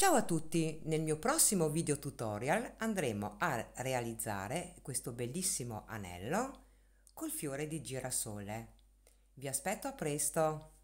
Ciao a tutti, nel mio prossimo video tutorial andremo a realizzare questo bellissimo anello col fiore di girasole. Vi aspetto a presto!